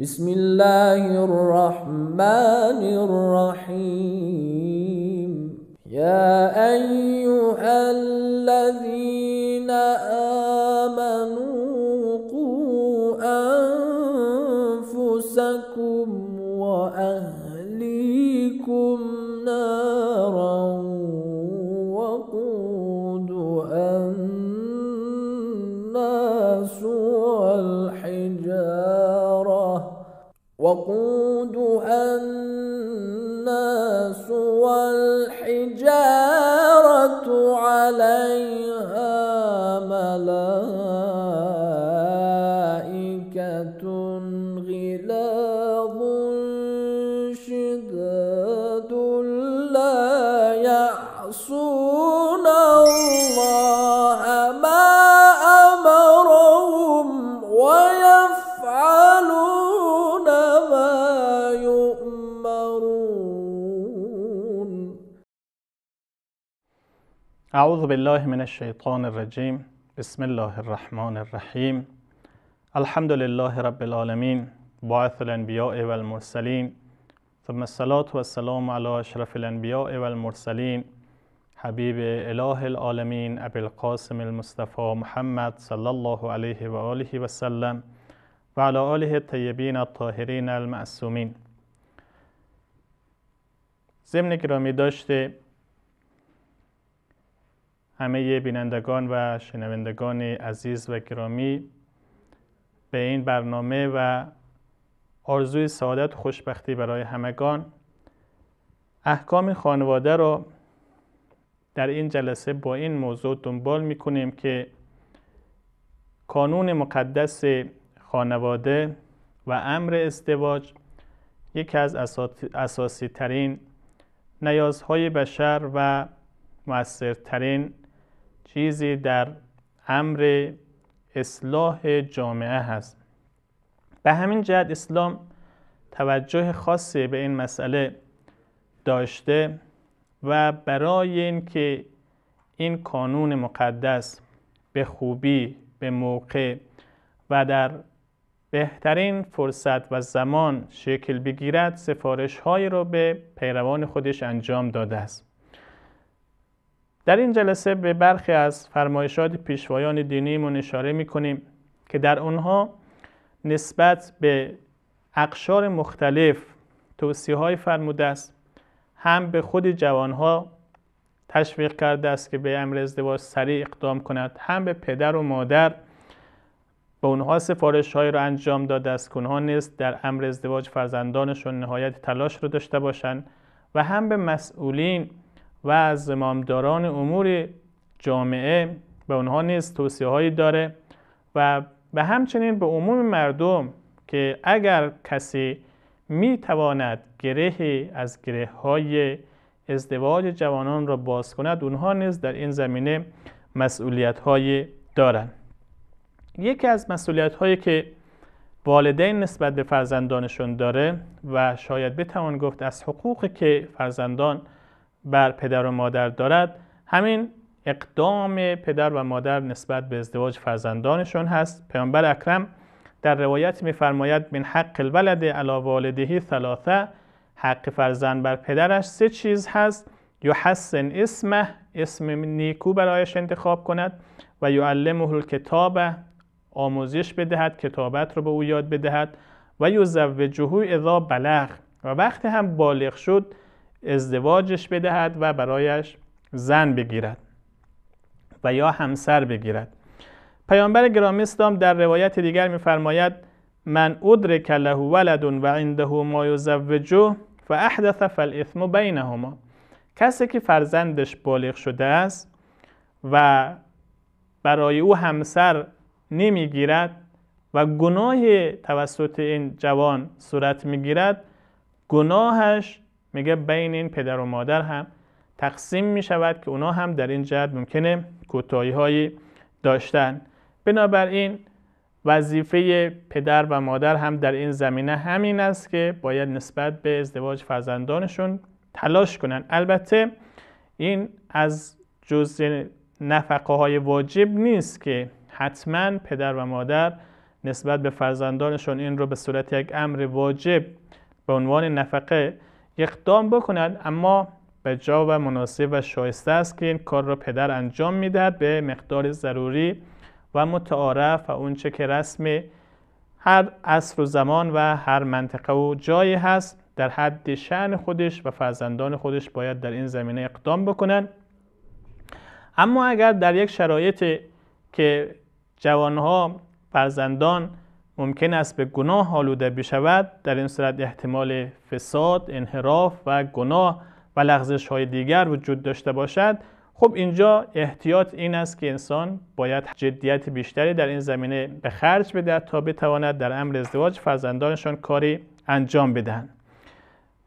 بسم الله الرحمن الرحيم يا أيها الذين آمنوا وقودها اعوذ بالله من الشيطان الرجيم بسم الله الرحمن الرحيم الحمد لله رب العالمين باعث الانبیاء والمرسلين ثم الصلاة والسلام على علی اشرف الانبیاء والمرسلین الله حبیب اله العالمین ابی القاسم المصطفی محمد صلی الله علیه و آله وعلی سلم و الطاهرین آله الطیبین الطاهرین المعصومین گرامی داشته همه بینندگان و شنوندگان عزیز و گرامی به این برنامه و آرزوی سعادت و خوشبختی برای همگان احکام خانواده را در این جلسه با این موضوع دنبال می کنیم که کانون مقدس خانواده و امر ازدواج یکی از اساسی ترین نیازهای بشر و موثرترین چیزی در امر اصلاح جامعه هست به همین جهت اسلام توجه خاصی به این مسئله داشته و برای اینکه این کانون مقدس به خوبی به موقع و در بهترین فرصت و زمان شکل بگیرد سفارش هایی را به پیروان خودش انجام داده است در این جلسه به برخی از فرمایشات پیشوایان دینیمون اشاره می که در آنها نسبت به اقشار مختلف توصیه های فرموده است هم به خود جوانها تشویق کرده است که به امر ازدواج سریع اقدام کند هم به پدر و مادر به اونها سفارش های را انجام داده است که اونها نیست در امر ازدواج فرزندانشون نهایت تلاش رو داشته باشند و هم به مسئولین و از امامداران امور جامعه به اونها نیز توصیه هایی داره و به همچنین به عموم مردم که اگر کسی می تواند گرهی از گره های ازدواج جوانان را باز کند اونها نیز در این زمینه مسئولیت هایی دارند یکی از مسئولیت هایی که والدین نسبت به فرزندانشون داره و شاید بتوان گفت از حقوقی که فرزندان بر پدر و مادر دارد همین اقدام پدر و مادر نسبت به ازدواج فرزندانشون هست پیامبر اکرم در روایت میفرماید من حق الولد علی والدهی ثلاثه حق فرزند بر پدرش سه چیز هست یحسن اسمه اسم نیکو برایش انتخاب کند و یعلمه الکتابه آموزش بدهد کتابت رو به او یاد بدهد و یزوجه اذا بلغ و وقتی هم بالغ شد ازدواجش بدهد و برایش زن بگیرد و یا همسر بگیرد پیامبر گرامی اسلام در روایت دیگر میفرماید من ادرک له ولد و عنده ما یزوجه و احدث فالاثم بینهما کسی که فرزندش بالغ شده است و برای او همسر نمیگیرد و گناه توسط این جوان صورت میگیرد گناهش میگه بین این پدر و مادر هم تقسیم می شود که اونا هم در این جد ممکنه کوتاهی هایی داشتن بنابراین وظیفه پدر و مادر هم در این زمینه همین است که باید نسبت به ازدواج فرزندانشون تلاش کنن البته این از جزء نفقه های واجب نیست که حتما پدر و مادر نسبت به فرزندانشون این رو به صورت یک امر واجب به عنوان نفقه اقدام بکنند اما به جا و مناسب و شایسته است که این کار را پدر انجام میدهد به مقدار ضروری و متعارف و اونچه که رسم هر عصر و زمان و هر منطقه و جایی هست در حد شعن خودش و فرزندان خودش باید در این زمینه اقدام بکنند اما اگر در یک شرایط که جوانها فرزندان ممکن است به گناه آلوده بشود در این صورت احتمال فساد انحراف و گناه و لغزش های دیگر وجود داشته باشد خب اینجا احتیاط این است که انسان باید جدیت بیشتری در این زمینه به خرج بدهد تا بتواند در امر ازدواج فرزندانشان کاری انجام بدهند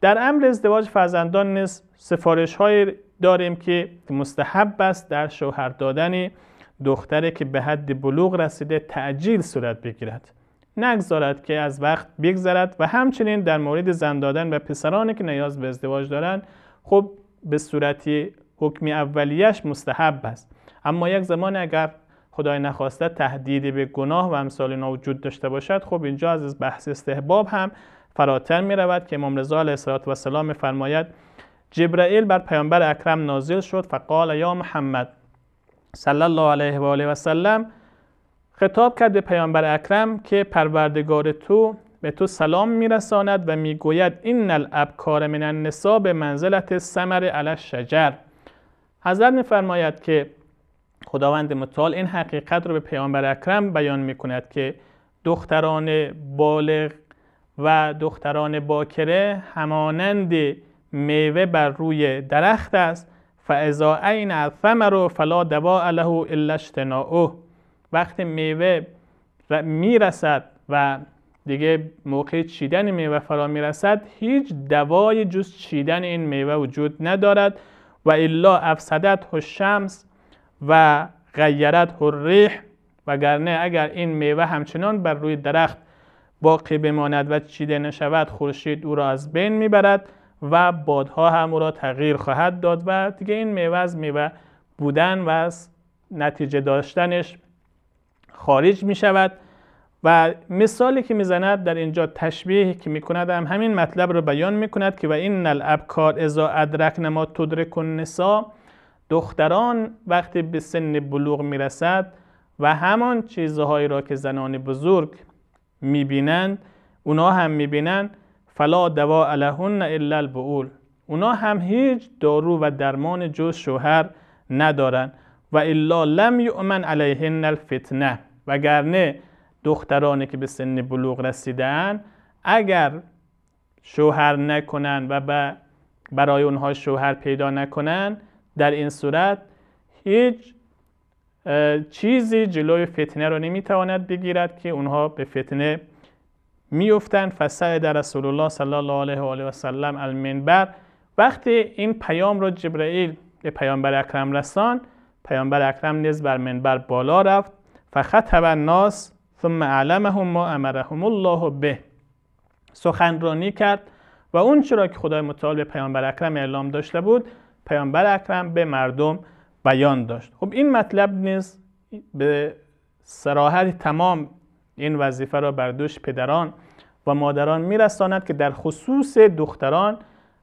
در امر ازدواج فرزندان نیز سفارش های داریم که مستحب است در شوهر دادن دختری که به حد بلوغ رسیده تعجیل صورت بگیرد نگذارد که از وقت بگذرد و همچنین در مورد زن دادن و پسرانی که نیاز به ازدواج دارند خب به صورتی حکم اولیش مستحب است اما یک زمان اگر خدای نخواسته تهدید به گناه و امثال اینا وجود داشته باشد خب اینجا از بحث استحباب هم فراتر می رود که امام رضا علیه و سلام فرماید جبرائیل بر پیامبر اکرم نازل شد فقال یا محمد صلی الله علیه و آله و سلم خطاب کرد به پیامبر اکرم که پروردگار تو به تو سلام میرساند و میگوید این الابکار من النساء به منزلت سمر علی شجر حضرت میفرماید که خداوند متعال این حقیقت رو به پیامبر اکرم بیان میکند که دختران بالغ و دختران باکره همانند میوه بر روی درخت است فاذا عین الثمر فلا دواء له الا اجتناؤه وقت میوه میرسد و دیگه موقع چیدن میوه فرا میرسد هیچ دوای جز چیدن این میوه وجود ندارد و الا افسدت و شمس و غیرت و ریح وگرنه اگر این میوه همچنان بر روی درخت باقی بماند و چیده نشود خورشید او را از بین میبرد و بادها هم او را تغییر خواهد داد و دیگه این میوه از میوه بودن و از نتیجه داشتنش خارج می شود و مثالی که میزند در اینجا تشبیهی که کند هم همین مطلب را بیان میکند که و این الابکار ازا ادرک ما تدرک نسا دختران وقتی به سن بلوغ میرسد و همان چیزهایی را که زنان بزرگ میبینند اونا هم میبینند فلا دوا علهن الا البعول اونا هم هیچ دارو و درمان جز شوهر ندارند و الا لم یؤمن علیهن الفتنه وگرنه دخترانی که به سن بلوغ رسیدن اگر شوهر نکنن و برای اونها شوهر پیدا نکنن در این صورت هیچ چیزی جلوی فتنه رو نمیتواند بگیرد که اونها به فتنه میفتند فسعه در رسول الله صلی الله علیه و آله و سلم المنبر وقتی این پیام رو جبرئیل به پیامبر اکرم رسان پیامبر اکرم نیز بر منبر بالا رفت فخطب الناس ثم علمهم ما امرهم الله به سخنرانی کرد و اون چرا که خدای متعال به پیامبر اکرم اعلام داشته بود پیامبر اکرم به مردم بیان داشت خب این مطلب نیز به سراحت تمام این وظیفه را بر دوش پدران و مادران میرساند که در خصوص دختران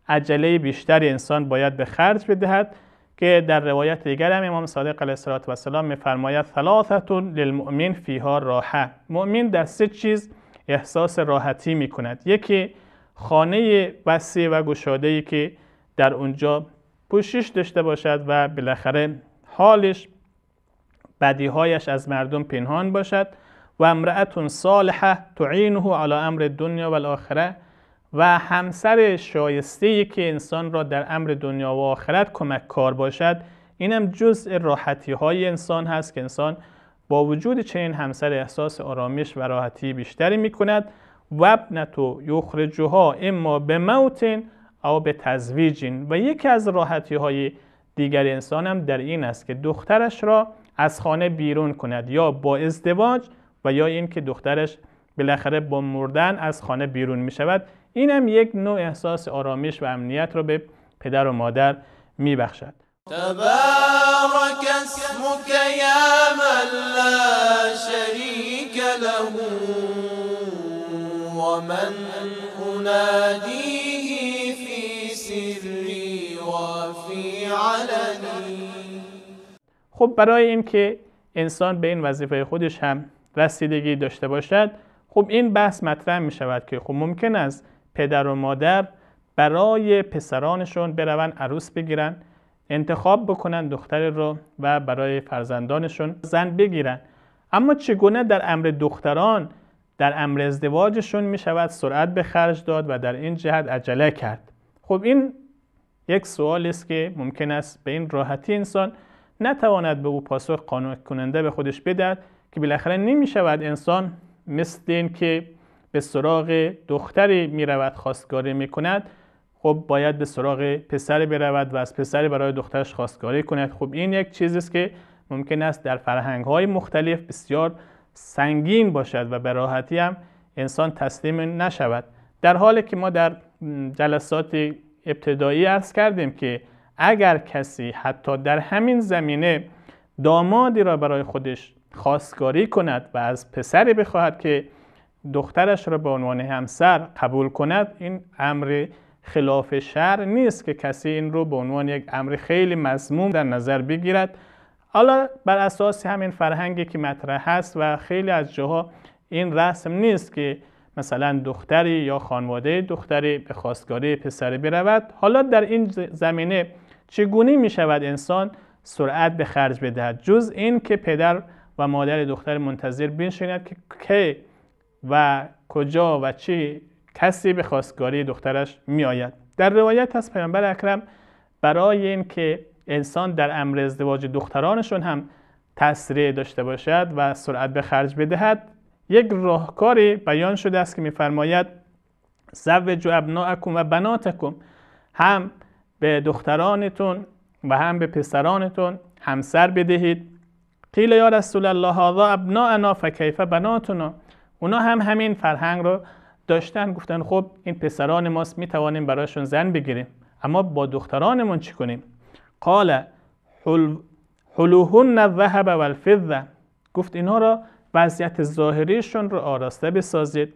عجله بیشتر انسان باید به خرج بدهد که در روایت دیگر هم امام صادق علیه السلام میفرماید ثلاثتون للمؤمن فیها راحه مؤمن در سه چیز احساس راحتی میکند. یکی خانه وسیع و گشاده ای که در اونجا پوشش داشته باشد و بالاخره حالش بدیهایش از مردم پنهان باشد و امرأتون صالحه تعینه علی امر دنیا و الاخره و همسر شایسته که انسان را در امر دنیا و آخرت کمک کار باشد اینم جزء راحتی های انسان هست که انسان با وجود چنین همسر احساس آرامش و راحتی بیشتری می کند و ابنتو یخرجوها اما به موتین او به تزویجین و یکی از راحتی های دیگر انسان هم در این است که دخترش را از خانه بیرون کند یا با ازدواج و یا اینکه دخترش بالاخره با مردن از خانه بیرون می شود این هم یک نوع احساس آرامش و امنیت رو به پدر و مادر میبخشد تبارک خب برای اینکه انسان به این وظیفه خودش هم رسیدگی داشته باشد خب این بحث مطرح می شود که خب ممکن است پدر و مادر برای پسرانشون برون عروس بگیرن انتخاب بکنن دختر رو و برای فرزندانشون زن بگیرن اما چگونه در امر دختران در امر ازدواجشون می شود سرعت به خرج داد و در این جهت عجله کرد خب این یک سوال است که ممکن است به این راحتی انسان نتواند به او پاسخ قانون کننده به خودش بدهد که بالاخره نمی شود انسان مثل این که به سراغ دختر میرود خواستگاری میکند خب باید به سراغ پسر برود و از پسر برای دخترش خواستگاری کند خب این یک چیزی است که ممکن است در فرهنگ های مختلف بسیار سنگین باشد و به هم انسان تسلیم نشود در حالی که ما در جلسات ابتدایی عرض کردیم که اگر کسی حتی در همین زمینه دامادی را برای خودش خواستگاری کند و از پسری بخواهد که دخترش را به عنوان همسر قبول کند این امر خلاف شر نیست که کسی این رو به عنوان یک امر خیلی مضموم در نظر بگیرد حالا بر اساس همین فرهنگی که مطرح هست و خیلی از جاها این رسم نیست که مثلا دختری یا خانواده دختری به خواستگاری پسری برود حالا در این زمینه چگونه می شود انسان سرعت به خرج بدهد جز این که پدر و مادر دختر منتظر بنشیند که که و کجا و چه کسی به خواستگاری دخترش میآید در روایت از پیامبر اکرم برای اینکه انسان در امر ازدواج دخترانشون هم تسریع داشته باشد و سرعت به خرج بدهد یک راهکاری بیان شده است که میفرماید زوج ابناءکم و بناتکم هم به دخترانتون و هم به پسرانتون همسر بدهید قیل یا رسول الله هذا ابناءنا فکیف بناتنا اونا هم همین فرهنگ رو داشتن گفتن خب این پسران ماست میتوانیم برایشون زن بگیریم اما با دخترانمون چی کنیم قال حل... حلوهن الذهب الفضه گفت اینها را وضعیت ظاهریشون رو آراسته بسازید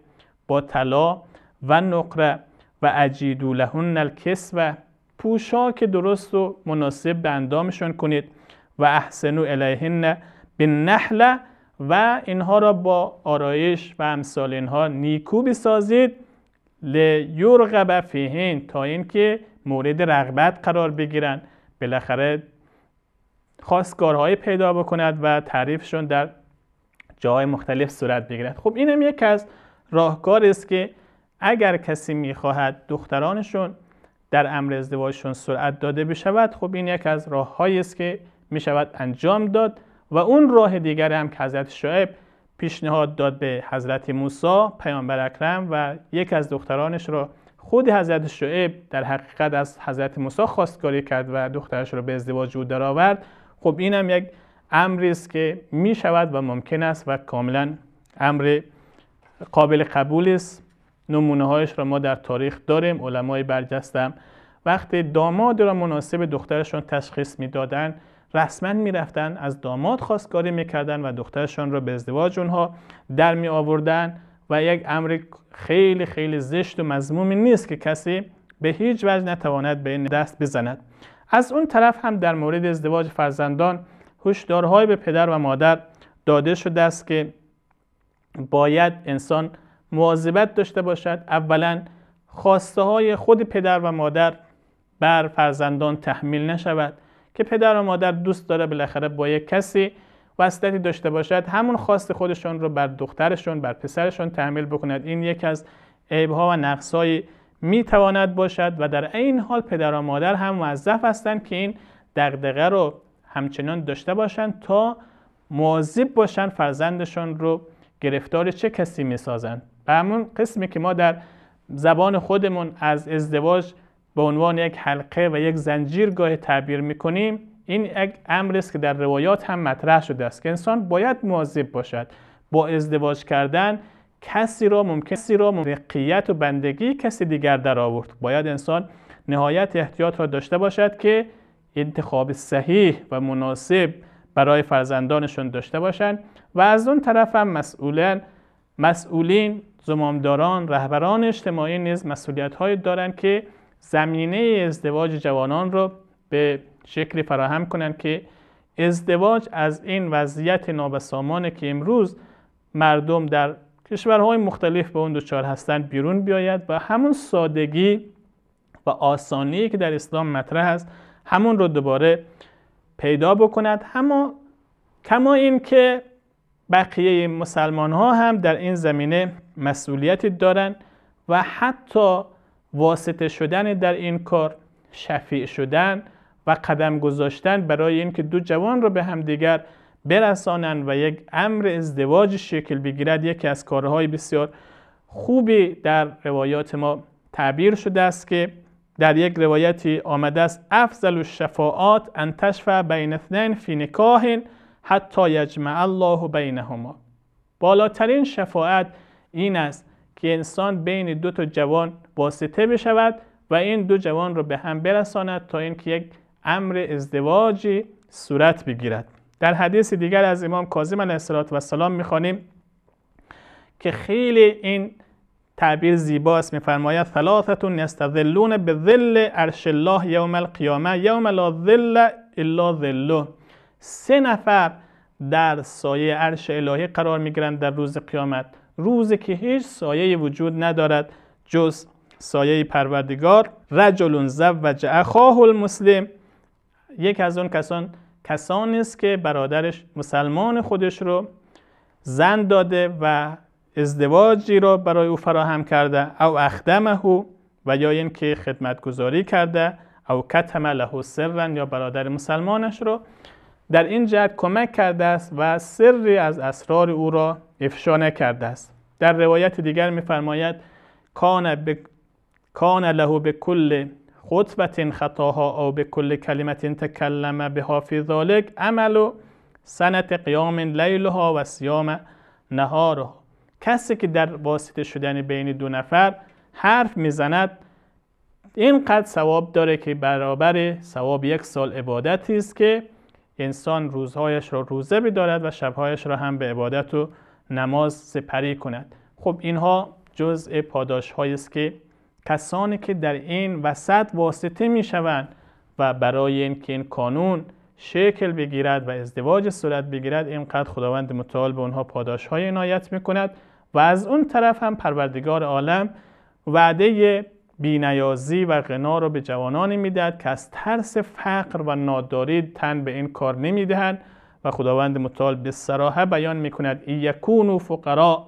با طلا و نقره و اجیدو لهن الکس و که درست و مناسب به اندامشون کنید و احسنو الیهن به نحله و اینها را با آرایش و امثال اینها نیکو بسازید لیرغب فیهین تا اینکه مورد رغبت قرار بگیرند بالاخره خواستگارهایی پیدا بکند و تعریفشون در جاهای مختلف صورت بگیرد خب اینم یک از راهکار است که اگر کسی میخواهد دخترانشون در امر ازدواجشون سرعت داده بشود خب این یک از راههایی است که میشود انجام داد و اون راه دیگر هم که حضرت شعیب پیشنهاد داد به حضرت موسی پیامبر اکرم و یک از دخترانش را خود حضرت شعیب در حقیقت از حضرت موسی خواستگاری کرد و دخترش را به ازدواج او آورد خب این هم یک امری است که می شود و ممکن است و کاملا امر قابل قبول است نمونه هایش را ما در تاریخ داریم علمای برجستم وقتی داماد را مناسب دخترشون تشخیص دادن رسما میرفتن از داماد خواستگاری میکردن و دخترشان را به ازدواج اونها در می آوردن و یک امر خیلی خیلی زشت و مضمومی نیست که کسی به هیچ وجه نتواند به این دست بزند از اون طرف هم در مورد ازدواج فرزندان هشدارهایی به پدر و مادر داده شده است که باید انسان مواظبت داشته باشد اولا خواسته های خود پدر و مادر بر فرزندان تحمیل نشود که پدر و مادر دوست داره بالاخره با یک کسی وسطتی داشته باشد همون خواست خودشون رو بر دخترشون بر پسرشون تحمیل بکند این یک از عیبها و نقصهایی میتواند باشد و در این حال پدر و مادر هم موظف هستند که این دقدقه رو همچنان داشته باشند تا مواظب باشند فرزندشان رو گرفتار چه کسی میسازند به همون قسمی که ما در زبان خودمون از ازدواج به عنوان یک حلقه و یک زنجیرگاه تعبیر میکنیم این یک امر است که در روایات هم مطرح شده است که انسان باید مواظب باشد با ازدواج کردن کسی را ممکن کسی را و بندگی کسی دیگر در آورد باید انسان نهایت احتیاط را داشته باشد که انتخاب صحیح و مناسب برای فرزندانشون داشته باشند و از اون طرف هم مسئولین زمامداران رهبران اجتماعی نیز مسئولیت هایی دارند که زمینه ازدواج جوانان را به شکلی فراهم کنند که ازدواج از این وضعیت نابسامانه که امروز مردم در کشورهای مختلف به اون دچار هستند بیرون بیاید و همون سادگی و آسانی که در اسلام مطرح است همون رو دوباره پیدا بکند اما کما این که بقیه مسلمان ها هم در این زمینه مسئولیتی دارند و حتی واسطه شدن در این کار شفیع شدن و قدم گذاشتن برای اینکه دو جوان را به همدیگر برسانند و یک امر ازدواج شکل بگیرد یکی از کارهای بسیار خوبی در روایات ما تعبیر شده است که در یک روایتی آمده است افضل الشفاعات ان تشفع بین اثنین فی نکاح حتی یجمع الله بینهما بالاترین شفاعت این است که انسان بین دو تا جوان واسطه بشود و این دو جوان را به هم برساند تا اینکه یک امر ازدواجی صورت بگیرد در حدیث دیگر از امام کاظم علیه السلام میخوانیم که خیلی این تعبیر زیباست میفرماید ثلاثتون یستظلون به ظل عرش الله یوم القیامه یوم لا ظل الا ظله سه نفر در سایه عرش الهی قرار میگیرند در روز قیامت روزی که هیچ سایه وجود ندارد جز سایه پروردگار رجل زوج اخاه المسلم یک از اون کسان کسانی است که برادرش مسلمان خودش رو زن داده و ازدواجی را برای او فراهم کرده او اخدمه او و یا اینکه خدمتگذاری کرده او کتم له سرا یا برادر مسلمانش رو در این جهت کمک کرده است و سری از اسرار او را افشا نکرده است در روایت دیگر میفرماید کان کان له به کل خطبت خطاها او به کل کلمت تکلم به فی ذالک عمل و سنت قیام لیلها و سیام نهارها کسی که در واسطه شدن بین دو نفر حرف میزند اینقدر ثواب داره که برابر ثواب یک سال عبادتی است که انسان روزهایش را روزه بدارد و شبهایش را هم به عبادت و نماز سپری کند خب اینها جزء پاداش است که کسانی که در این وسط واسطه می شوند و برای اینکه این کانون شکل بگیرد و ازدواج صورت بگیرد اینقدر خداوند متعال به اونها پاداش های عنایت می کند و از اون طرف هم پروردگار عالم وعده بینیازی و غنا را به جوانانی میدهد که از ترس فقر و ناداری تن به این کار نمیدهند و خداوند متعال به سراحه بیان میکند یکونو فقرا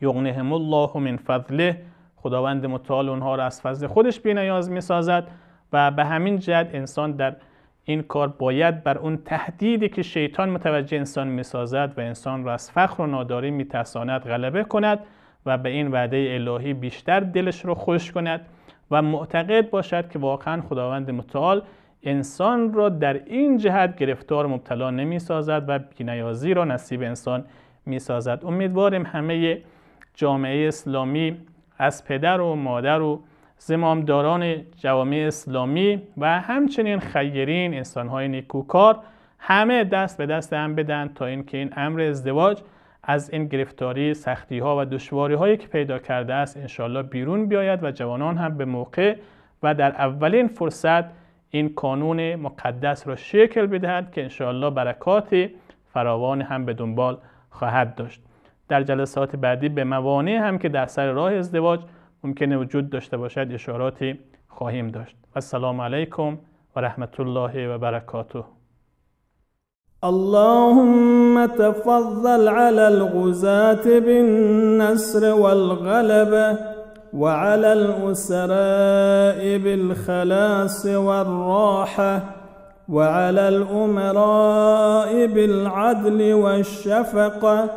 یغنهم الله من فضله خداوند متعال اونها را از فضل خودش بینیاز میسازد و به همین جد انسان در این کار باید بر اون تهدیدی که شیطان متوجه انسان میسازد و انسان را از فقر و ناداری میترساند غلبه کند و به این وعده الهی بیشتر دلش رو خوش کند و معتقد باشد که واقعا خداوند متعال انسان را در این جهت گرفتار مبتلا نمی سازد و بینیازی را نصیب انسان می سازد امیدواریم همه جامعه اسلامی از پدر و مادر و زمامداران جوامع اسلامی و همچنین خیرین انسانهای نیکوکار همه دست به دست هم بدن تا اینکه این امر ازدواج از این گرفتاری سختی ها و دشواری هایی که پیدا کرده است انشالله بیرون بیاید و جوانان هم به موقع و در اولین فرصت این کانون مقدس را شکل بدهد که انشالله برکات فراوان هم به دنبال خواهد داشت در جلسات بعدی به موانع هم که در سر راه ازدواج ممکن وجود داشته باشد اشاراتی خواهیم داشت و السلام علیکم و رحمت الله و برکاته اللهم تفضل على الغزاة بالنسر والغلبة وعلى الأسراء بالخلاص والراحة وعلى الأمراء بالعدل والشفقة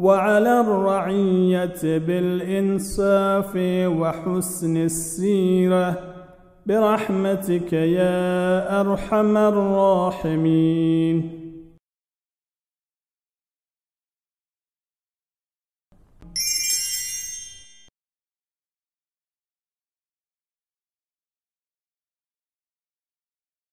وعلى الرعية بالإنصاف وحسن السيرة برحمتك يا أرحم الراحمين